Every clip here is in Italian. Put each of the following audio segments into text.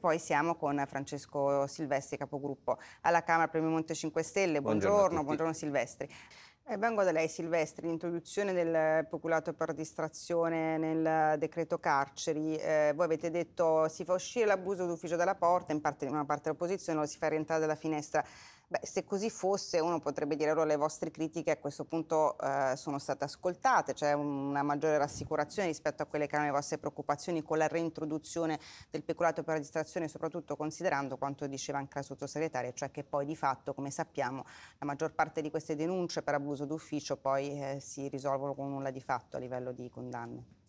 Poi siamo con Francesco Silvestri, capogruppo alla Camera Premio Monte 5 Stelle. Buongiorno, buongiorno, buongiorno Silvestri. Eh, vengo da lei Silvestri, l'introduzione del procurato per distrazione nel decreto carceri, eh, voi avete detto si fa uscire l'abuso d'ufficio dalla porta, in parte, una parte dell'opposizione lo si fa rientrare dalla finestra. Beh, se così fosse, uno potrebbe dire allora le vostre critiche a questo punto eh, sono state ascoltate, c'è cioè una maggiore rassicurazione rispetto a quelle che erano le vostre preoccupazioni con la reintroduzione del peculato per registrazione, soprattutto considerando quanto diceva anche la sottosegretaria, cioè che poi di fatto, come sappiamo, la maggior parte di queste denunce per abuso d'ufficio poi eh, si risolvono con nulla di fatto a livello di condanne.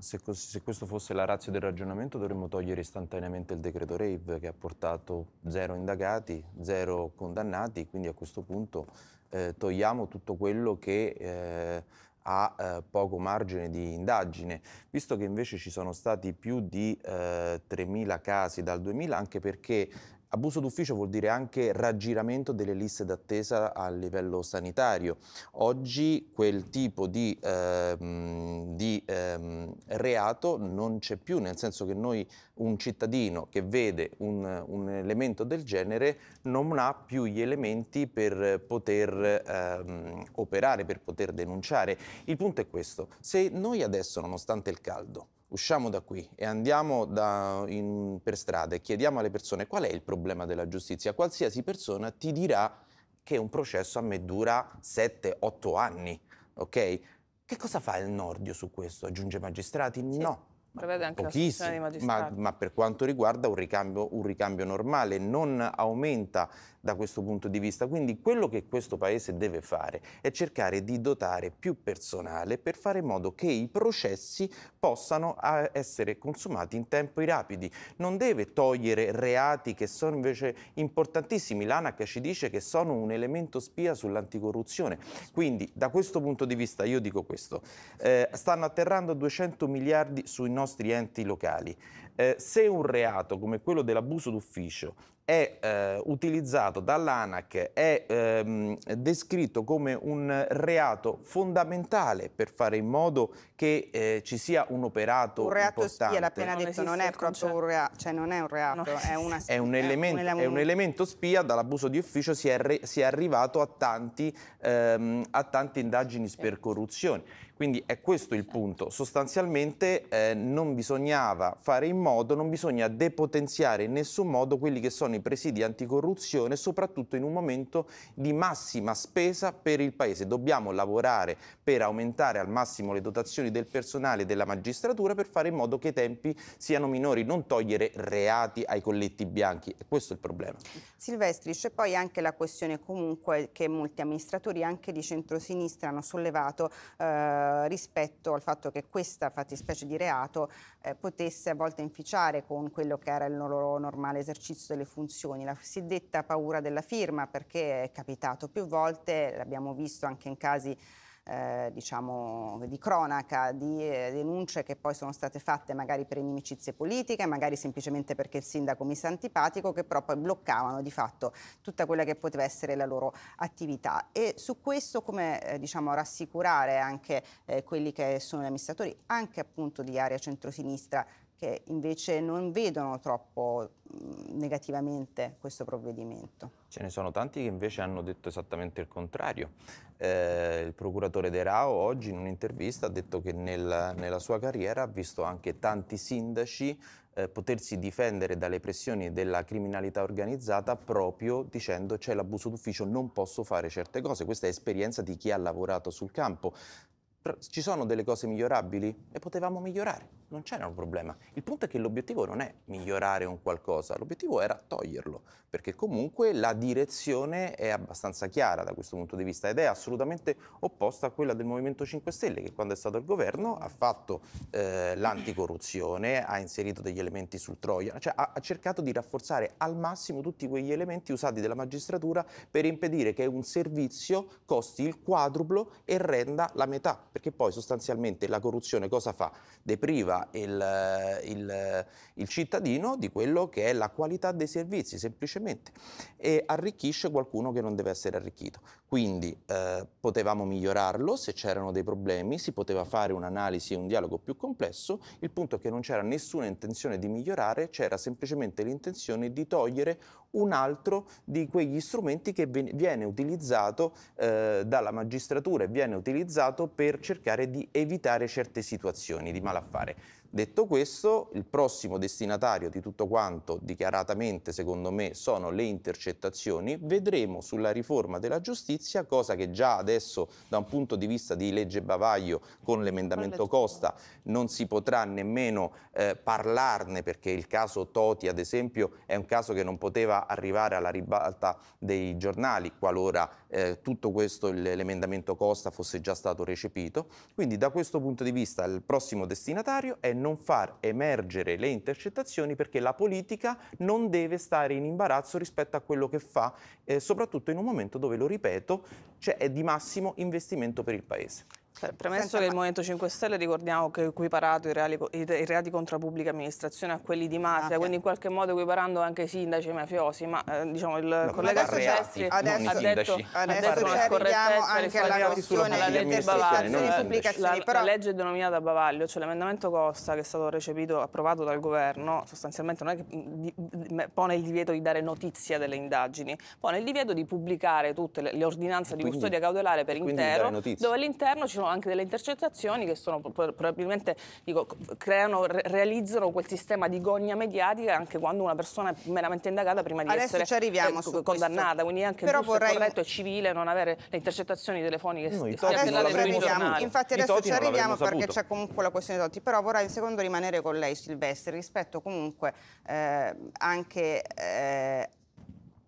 Se, se questo fosse la razza del ragionamento dovremmo togliere istantaneamente il decreto Rave che ha portato zero indagati, zero condannati, quindi a questo punto eh, togliamo tutto quello che eh, ha eh, poco margine di indagine, visto che invece ci sono stati più di eh, 3.000 casi dal 2000, anche perché Abuso d'ufficio vuol dire anche raggiramento delle liste d'attesa a livello sanitario. Oggi quel tipo di, ehm, di ehm, reato non c'è più, nel senso che noi un cittadino che vede un, un elemento del genere non ha più gli elementi per poter ehm, operare, per poter denunciare. Il punto è questo, se noi adesso, nonostante il caldo, usciamo da qui e andiamo da, in, per strada e chiediamo alle persone qual è il problema della giustizia, qualsiasi persona ti dirà che un processo a me dura 7-8 anni, ok? Che cosa fa il Nordio su questo? Aggiunge magistrati? Sì. No. Prevede anche pochissimi, ma, ma, per quanto riguarda un ricambio, un ricambio normale, non aumenta da questo punto di vista. Quindi quello che questo Paese deve fare è cercare di dotare più personale per fare in modo che i processi possano essere consumati in tempi rapidi. Non deve togliere reati che sono invece importantissimi. L'ANAC ci dice che sono un elemento spia sull'anticorruzione. Quindi da questo punto di vista io dico questo. Eh, stanno atterrando 200 miliardi sui nostri enti locali eh, se un reato come quello dell'abuso d'ufficio è eh, utilizzato dall'ANAC, è ehm, descritto come un reato fondamentale per fare in modo che eh, ci sia un operato un reato importante. spia, l'ha appena non detto, non è proprio un reato, cioè non è un cioè, reato, è, una spia, è, un elemento, è, un elemento, spia, dall'abuso di ufficio si è, re, si è arrivato a, tanti, ehm, a tante indagini per corruzione. Quindi è questo il punto. Sostanzialmente eh, non bisognava fare in modo, non bisogna depotenziare in nessun modo quelli che sono i presidi anticorruzione, soprattutto in un momento di massima spesa per il Paese. Dobbiamo lavorare per aumentare al massimo le dotazioni del personale e della magistratura per fare in modo che i tempi siano minori, non togliere reati ai colletti bianchi. E questo è il problema. Silvestri, c'è poi anche la questione comunque che molti amministratori anche di centrosinistra hanno sollevato. Eh, eh, rispetto al fatto che questa fattispecie di reato eh, potesse a volte inficiare con quello che era il loro normale esercizio delle funzioni, la cosiddetta paura della firma, perché è capitato più volte, l'abbiamo visto anche in casi eh, diciamo, di cronaca, di eh, denunce che poi sono state fatte magari per inimicizie politiche, magari semplicemente perché il sindaco mi sa antipatico, che però poi bloccavano di fatto tutta quella che poteva essere la loro attività. E su questo come eh, diciamo, rassicurare anche eh, quelli che sono gli amministratori, anche appunto di area centrosinistra, che invece non vedono troppo negativamente questo provvedimento. Ce ne sono tanti che invece hanno detto esattamente il contrario. Eh, il procuratore De Rao oggi in un'intervista ha detto che nel, nella sua carriera ha visto anche tanti sindaci eh, potersi difendere dalle pressioni della criminalità organizzata proprio dicendo c'è l'abuso d'ufficio, non posso fare certe cose. Questa è esperienza di chi ha lavorato sul campo. Ci sono delle cose migliorabili e potevamo migliorare non c'era un problema. Il punto è che l'obiettivo non è migliorare un qualcosa, l'obiettivo era toglierlo, perché comunque la direzione è abbastanza chiara da questo punto di vista ed è assolutamente opposta a quella del Movimento 5 Stelle che quando è stato al governo ha fatto eh, l'anticorruzione, ha inserito degli elementi sul Troia, cioè ha, ha cercato di rafforzare al massimo tutti quegli elementi usati dalla magistratura per impedire che un servizio costi il quadruplo e renda la metà, perché poi sostanzialmente la corruzione cosa fa? Depriva il, il, il, cittadino di quello che è la qualità dei servizi, semplicemente, e arricchisce qualcuno che non deve essere arricchito. Quindi eh, potevamo migliorarlo se c'erano dei problemi, si poteva fare un'analisi e un dialogo più complesso, il punto è che non c'era nessuna intenzione di migliorare, c'era semplicemente l'intenzione di togliere un altro di quegli strumenti che viene utilizzato eh, dalla magistratura e viene utilizzato per cercare di evitare certe situazioni di malaffare. Detto questo, il prossimo destinatario di tutto quanto dichiaratamente, secondo me, sono le intercettazioni, vedremo sulla riforma della giustizia, cosa che già adesso da un punto di vista di legge bavaglio con l'emendamento Costa non si potrà nemmeno eh, parlarne perché il caso Toti, ad esempio, è un caso che non poteva arrivare alla ribalta dei giornali qualora eh, tutto questo l'emendamento Costa fosse già stato recepito. Quindi da questo punto di vista il prossimo destinatario è non far emergere le intercettazioni perché la politica non deve stare in imbarazzo rispetto a quello che fa, eh, soprattutto in un momento dove, lo ripeto, cioè è di massimo investimento per il Paese. Cioè, premesso Senza che il Movimento 5 Stelle ricordiamo che ha equiparato i reati, i reati, contro la pubblica amministrazione a quelli di mafia, mafia. quindi in qualche modo equiparando anche i sindaci mafiosi, ma eh, diciamo il no, collega Silvestri ha detto adesso ci arriviamo anche alla questione della legge Bavaglio, la, legge denominata Bavaglio, cioè l'emendamento Costa che è stato recepito, approvato dal governo, sostanzialmente non è che mm, pone il divieto di dare notizia delle indagini, pone il divieto di pubblicare tutte le, ordinanze di custodia cautelare per intero, dove all'interno ci sono sono anche delle intercettazioni che sono probabilmente dico, creano, realizzano quel sistema di gogna mediatica anche quando una persona è meramente indagata prima di Adesso essere eh, condannata. Questo. Quindi è anche Però vorrei... corretto e civile non avere le intercettazioni telefoniche Noi, st- adesso Infatti adesso ci arriviamo perché c'è comunque la questione di Totti. Però vorrei un secondo rimanere con lei Silvestri rispetto comunque eh, anche eh,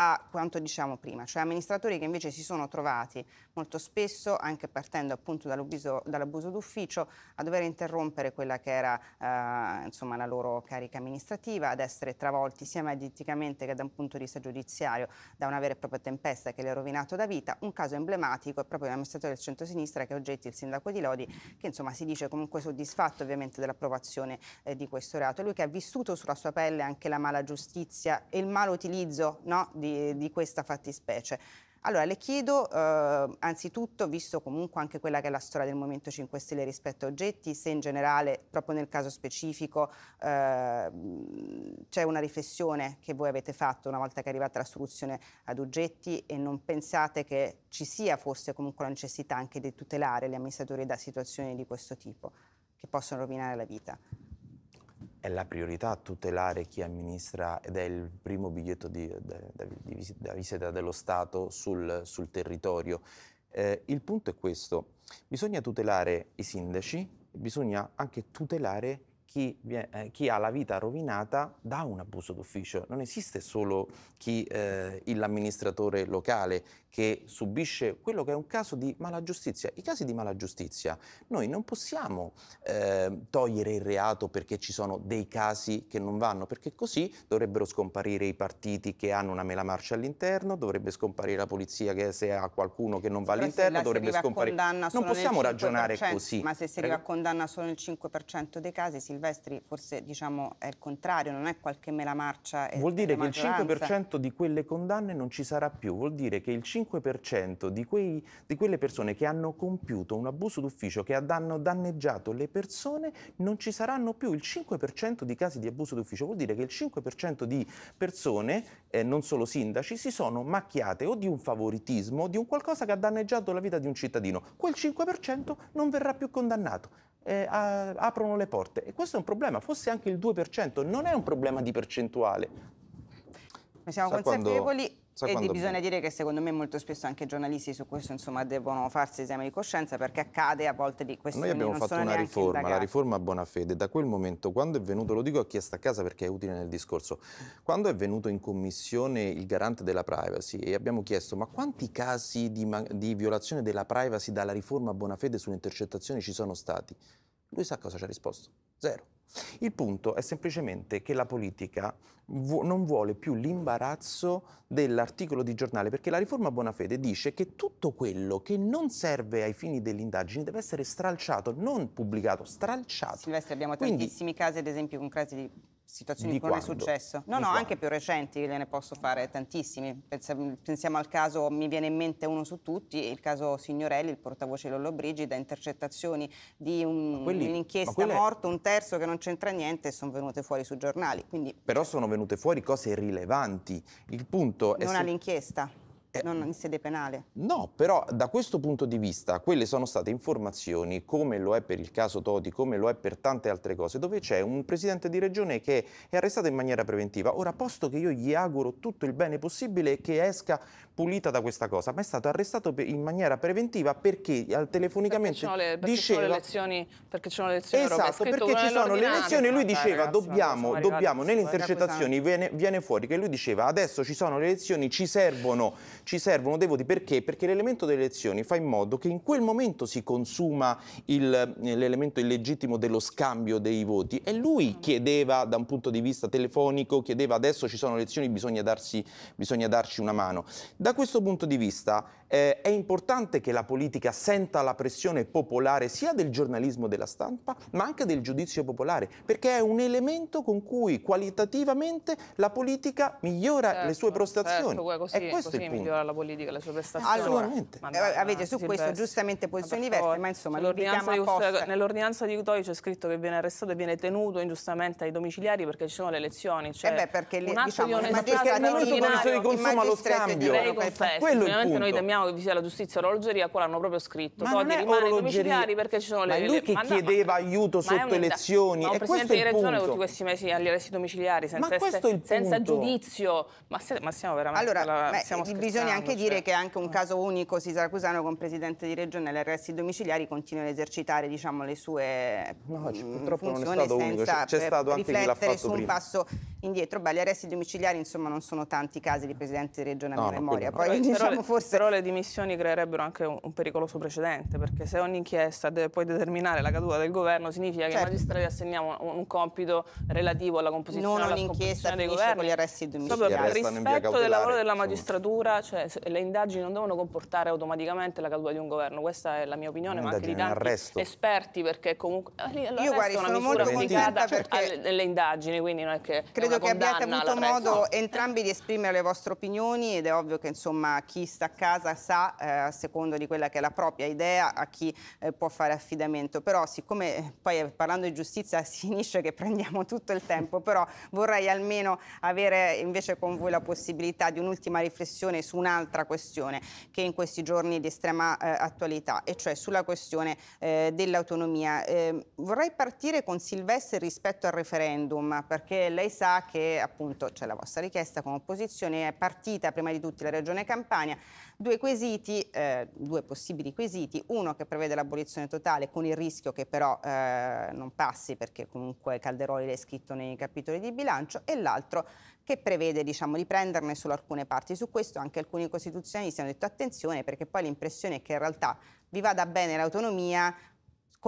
a quanto diciamo prima, cioè amministratori che invece si sono trovati molto spesso, anche partendo appunto dall'abuso, dall'abuso d'ufficio, a dover interrompere quella che era eh, insomma, la loro carica amministrativa, ad essere travolti sia mediaticamente che da un punto di vista giudiziario da una vera e propria tempesta che le ha rovinato da vita. Un caso emblematico è proprio l'amministratore del centro-sinistra che è oggetto il sindaco di Lodi, che insomma si dice comunque soddisfatto ovviamente dell'approvazione eh, di questo reato. Lui che ha vissuto sulla sua pelle anche la mala giustizia e il malo utilizzo no, di di, di questa fattispecie. Allora, le chiedo eh, anzitutto, visto comunque anche quella che è la storia del Movimento 5 Stelle rispetto a oggetti, se in generale, proprio nel caso specifico, eh, c'è una riflessione che voi avete fatto una volta che è arrivata la soluzione ad oggetti e non pensate che ci sia forse comunque la necessità anche di tutelare gli amministratori da situazioni di questo tipo, che possono rovinare la vita è la priorità tutelare chi amministra ed è il primo biglietto di, di, di, di visita dello Stato sul, sul territorio. Eh, il punto è questo, bisogna tutelare i sindaci, bisogna anche tutelare chi, eh, chi, ha la vita rovinata da un abuso d'ufficio. Non esiste solo chi, eh, l'amministratore locale che subisce quello che è un caso di malagiustizia. I casi di malagiustizia noi non possiamo eh, togliere il reato perché ci sono dei casi che non vanno, perché così dovrebbero scomparire i partiti che hanno una mela marcia all'interno, dovrebbe scomparire la polizia che se ha qualcuno che non va all'interno, dovrebbe scomparire. Non possiamo ragionare così. Ma se si arriva a condanna solo nel 5% dei casi si Silvestri forse diciamo è il contrario, non è qualche mela marcia. Vuol dire che il 5% di quelle condanne non ci sarà più, vuol dire che il 5% di, quei, di quelle persone che hanno compiuto un abuso d'ufficio, che hanno danneggiato le persone, non ci saranno più. Il 5% di casi di abuso d'ufficio vuol dire che il 5% di persone, eh, non solo sindaci, si sono macchiate o di un favoritismo o di un qualcosa che ha danneggiato la vita di un cittadino. Quel 5% non verrà più condannato eh, a, aprono le porte. E questo è un problema, fosse anche il 2%, non è un problema di percentuale. Ne siamo Sa consapevoli quando Sai e bisogna dire che secondo me molto spesso anche i giornalisti su questo insomma, devono farsi esame di coscienza perché accade a volte di questioni Noi abbiamo fatto una riforma, indagati. la riforma a buona fede. Da quel momento, quando è venuto, lo dico a chi sta a casa perché è utile nel discorso, quando è venuto in commissione il garante della privacy e abbiamo chiesto ma quanti casi di, di violazione della privacy dalla riforma a buona fede sulle intercettazioni ci sono stati? Lui sa cosa ci ha risposto? Zero. Il punto è semplicemente che la politica vu- non vuole più l'imbarazzo dell'articolo di giornale, perché la riforma Bonafede dice che tutto quello che non serve ai fini dell'indagine deve essere stralciato, non pubblicato, stralciato. Silvestri, abbiamo tantissimi casi, ad esempio, con casi di situazioni di come è successo. No, di no, quando? anche più recenti, ve ne posso fare tantissimi. Pensiamo al caso, mi viene in mente uno su tutti, il caso Signorelli, il portavoce Lollobrigida, intercettazioni di un, quelli, un'inchiesta quelle... morto, un terzo che non c'entra niente e sono venute fuori sui giornali. Quindi, Però sono venute fuori cose rilevanti. Il punto non è... Non se... all'inchiesta eh, non mm. in sede penale. No, però da questo punto di vista quelle sono state informazioni, come lo è per il caso Todi, come lo è per tante altre cose, dove c'è un presidente di regione che è arrestato in maniera preventiva. Ora, posto che io gli auguro tutto il bene possibile che esca pulita da questa cosa, ma è stato arrestato in maniera preventiva perché eh, telefonicamente perché le, perché diceva... le elezioni, perché ci sono le elezioni Esatto, perché ci sono le elezioni esatto, lui diceva ragazzi, dobbiamo, dobbiamo nelle intercettazioni viene, viene fuori che lui diceva adesso ci sono le elezioni, ci servono ci servono dei voti perché? Perché l'elemento delle elezioni fa in modo che in quel momento si consuma l'elemento illegittimo dello scambio dei voti e lui chiedeva da un punto di vista telefonico, chiedeva adesso ci sono elezioni, bisogna, darsi, bisogna darci una mano. Da questo punto di vista eh, è importante che la politica senta la pressione popolare sia del giornalismo della stampa, ma anche del giudizio popolare, perché è un elemento con cui qualitativamente la politica migliora certo, le sue certo, certo, prestazioni. Certo, è così, è questo così il punto. migliora la politica, le sue prestazioni. Assolutamente. Ma, eh, avete su questo diversi. giustamente posizioni diverse, ma insomma, nell'ordinanza di, Ustre, nell'ordinanza di Utoio c'è scritto che viene arrestato e viene tenuto ingiustamente ai domiciliari perché ci sono le elezioni. Cioè, eh beh, perché le, un diciamo, di onestà, il magistrato di consumo allo scambio. Quello è il punto chiediamo che vi sia la giustizia orologeria, qua l'hanno proprio scritto. Ma Codi cioè, rimane domiciliari perché ci sono ma le... Ma lui che ma chiedeva ma, aiuto sotto elezioni. Ma un e Presidente di Regione ha avuto questi mesi agli arresti domiciliari senza, essere, senza giudizio. Ma, se, ma siamo veramente... Allora, alla, beh, stiamo bisogna anche cioè. dire che anche un mm. caso unico si Sisaracusano con Presidente di Regione agli arresti domiciliari continua ad esercitare diciamo, le sue no, mm, funzioni senza unico. C'è, stato anche riflettere su un prima. passo indietro. Beh, gli arresti domiciliari, insomma, non sono tanti casi di presidente di regione a memoria. No, Poi, vabbè, diciamo, però, forse... però le dimissioni creerebbero anche un, un pericoloso precedente, perché se ogni inchiesta deve poi determinare la caduta del governo, significa certo. che ai magistrati assegniamo un, un, compito relativo alla composizione non alla un'inchiesta dei governi. con gli arresti domiciliari. Proprio per rispetto del lavoro della magistratura, cioè, le indagini non devono comportare automaticamente la caduta di un governo. Questa è la mia opinione, ma anche di tanti arresto. esperti, perché comunque... Io guardi, sono molto contenta perché... alle, alle indagini, quindi non è che... Credo credo che abbiate avuto modo entrambi di esprimere le vostre opinioni ed è ovvio che insomma chi sta a casa sa, eh, a secondo di quella che è la propria idea, a chi eh, può fare affidamento. Però siccome eh, poi eh, parlando di giustizia si finisce che prendiamo tutto il tempo, però vorrei almeno avere invece con voi la possibilità di un'ultima riflessione su un'altra questione che in questi giorni di estrema eh, attualità, e cioè sulla questione dell'autonomia. Ehm, vorrei partire con Silvestre rispetto al referendum, perché lei sa che appunto c'è la vostra richiesta come opposizione, è partita prima di tutti la Regione Campania, due quesiti, eh, due possibili quesiti, uno che prevede l'abolizione totale con il rischio che però eh, non passi perché comunque Calderoli l'è scritto nei capitoli di bilancio e l'altro che prevede diciamo, di prenderne solo alcune parti. Su questo anche alcuni costituzionalisti hanno detto attenzione perché poi l'impressione è che in realtà vi vada bene l'autonomia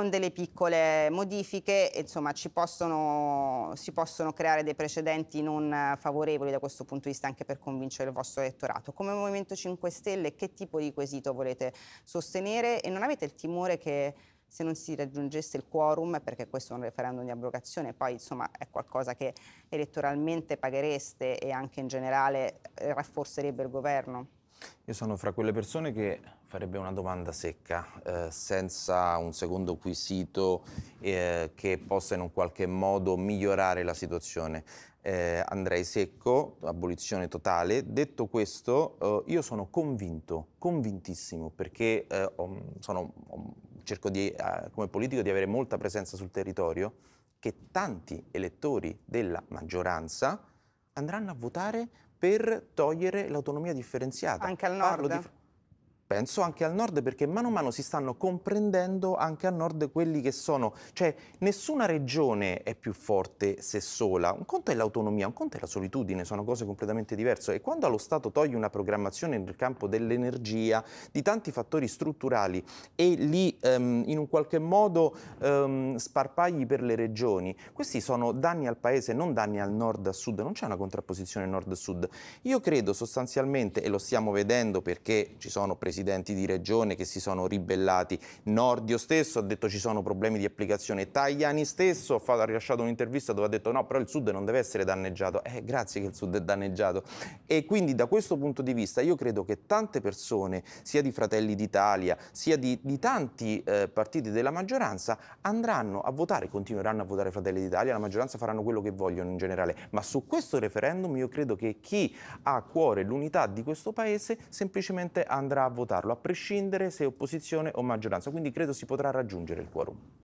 con delle piccole modifiche insomma, possono, si possono creare dei precedenti non favorevoli da questo punto di vista anche per convincere il vostro elettorato. Come Movimento 5 Stelle che tipo di quesito volete sostenere e non avete il timore che se non si raggiungesse il quorum, perché questo è un referendum di abrogazione, poi insomma è qualcosa che elettoralmente paghereste e anche in generale eh, rafforzerebbe il governo? Io sono fra quelle persone che farebbe una domanda secca, eh, senza un secondo quesito eh, che possa in un qualche modo migliorare la situazione. Eh, andrei secco, abolizione totale. Detto questo, eh, io sono convinto, convintissimo, perché eh, ho, sono, cerco di, eh, come politico di avere molta presenza sul territorio, che tanti elettori della maggioranza andranno a votare per togliere l'autonomia differenziata. Anche al nord. Parlo di, penso anche al nord perché mano a mano si stanno comprendendo anche a nord quelli che sono, cioè nessuna regione è più forte se sola, un conto è l'autonomia, un conto è la solitudine, sono cose completamente diverse e quando allo Stato toglie una programmazione nel campo dell'energia, di tanti fattori strutturali e li um, in un qualche modo um, sparpagli per le regioni, questi sono danni al paese, non danni al nord a sud, non c'è una contrapposizione nord-sud. Io credo sostanzialmente, e lo stiamo vedendo perché ci sono presidenti presidenti di regione che si sono ribellati. Nordio stesso ha detto ci sono problemi di applicazione. Tajani stesso ha, fatto, ha rilasciato un'intervista dove ha detto no, però il Sud non deve essere danneggiato. Eh, grazie che il Sud è danneggiato. E quindi da questo punto di vista io credo che tante persone, sia di Fratelli d'Italia, sia di, di tanti eh, partiti della maggioranza, andranno a votare, continueranno a votare Fratelli d'Italia, la maggioranza faranno quello che vogliono in generale. Ma su questo referendum io credo che chi ha a cuore l'unità di questo Paese semplicemente andrà a votare votarlo, a prescindere se opposizione o maggioranza. Quindi credo si potrà raggiungere il quorum.